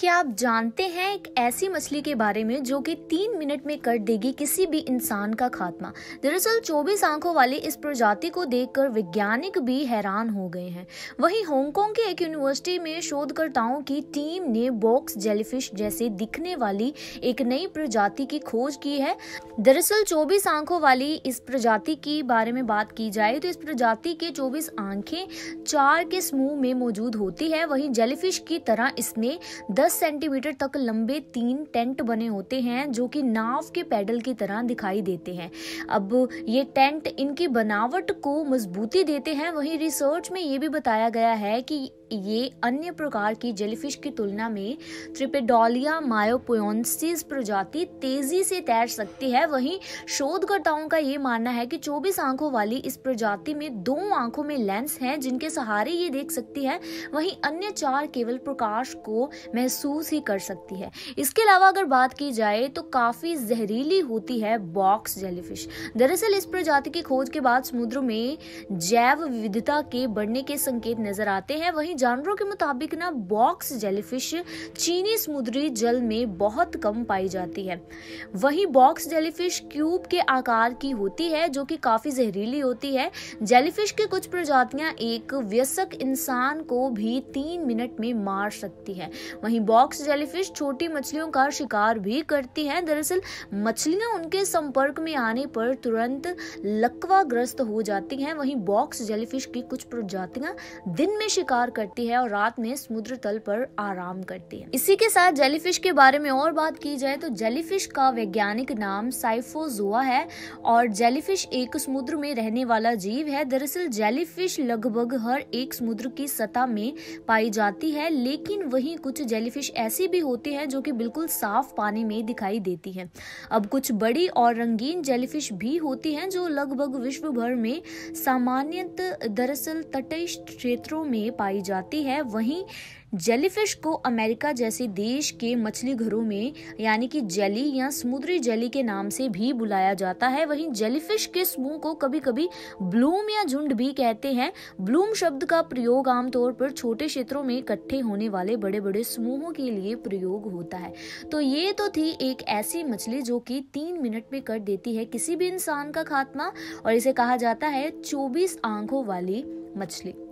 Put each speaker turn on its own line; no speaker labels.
क्या आप जानते हैं एक ऐसी मछली के बारे में जो कि तीन मिनट में कर देगी किसी भी इंसान का खात्मा दरअसल 24 आंखों वाली इस प्रजाति को देखकर वैज्ञानिक भी हैरान हो गए हैं वहीं हांगकांग की एक यूनिवर्सिटी में शोधकर्ताओं की टीम ने बॉक्स जेलीफिश जैसे दिखने वाली एक नई प्रजाति की खोज की है दरअसल चौबीस आंखों वाली इस प्रजाति के बारे में बात की जाए तो इस प्रजाति के चौबीस आंखें चार के समूह में मौजूद होती है वहीं जेलीफिश की तरह इसमें दस 10 सेंटीमीटर तक लंबे तीन टेंट बने होते हैं जो कि नाव के पैडल की तरह दिखाई देते हैं अब ये टेंट इनकी बनावट को मजबूती देते हैं वहीं रिसर्च में ये भी बताया गया है कि ये अन्य प्रकार की जेलीफिश की तुलना में ट्रिपेडोलिया मायोपोन्सिस प्रजाति तेजी से तैर सकती है वहीं शोधकर्ताओं का ये मानना है कि 24 आंखों वाली इस प्रजाति में दो आंखों में लेंस हैं जिनके सहारे ये देख सकती है वहीं अन्य चार केवल प्रकाश को महसूस ही कर सकती है इसके अलावा अगर बात की जाए तो काफी जहरीली होती है बॉक्स जेलीफिश दरअसल इस प्रजाति की खोज के बाद समुद्र में जैव विविधता के बढ़ने के संकेत नजर आते हैं वहीं जानवरों के मुताबिक ना बॉक्स जेलीफिश चीनी समुद्री जल में बहुत कम पाई जाती है वही बॉक्स जेलीफिश क्यूब के आकार की होती है जो कि काफी जहरीली होती है जेलीफिश की कुछ प्रजातियां एक व्यस्क इंसान को भी तीन मिनट में मार सकती है वहीं बॉक्स जेलीफिश छोटी मछलियों का शिकार भी करती है दरअसल मछलियां उनके संपर्क में आने पर तुरंत लकवाग्रस्त हो जाती हैं वहीं बॉक्स जेलीफिश की कुछ प्रजातियां दिन में शिकार करती करती है और रात में समुद्र तल पर आराम करती है इसी के साथ जेलीफिश के बारे में और बात की जाए तो जेलीफिश का वैज्ञानिक नाम साइफोजोआ है और जेलीफिश एक समुद्र में रहने वाला जीव है दरअसल जेलीफिश लगभग हर एक समुद्र की सतह में पाई जाती है लेकिन वही कुछ जेलीफिश ऐसी भी होती है जो की बिल्कुल साफ पानी में दिखाई देती है अब कुछ बड़ी और रंगीन जेलीफिश भी होती है जो लगभग विश्व भर में सामान्यत दरअसल तटीय क्षेत्रों में पाई जाती जाती है वहीं जेलीफिश को अमेरिका जैसे देश के मछली घरों में यानी कि जेली या समुद्री जेली के नाम से भी बुलाया जाता है वहीं जेलीफिश के समूह को कभी कभी ब्लूम या झुंड भी कहते हैं ब्लूम शब्द का प्रयोग आमतौर पर छोटे क्षेत्रों में इकट्ठे होने वाले बड़े बड़े समूहों के लिए प्रयोग होता है तो ये तो थी एक ऐसी मछली जो कि तीन मिनट में कर देती है किसी भी इंसान का खात्मा और इसे कहा जाता है चौबीस आंखों वाली मछली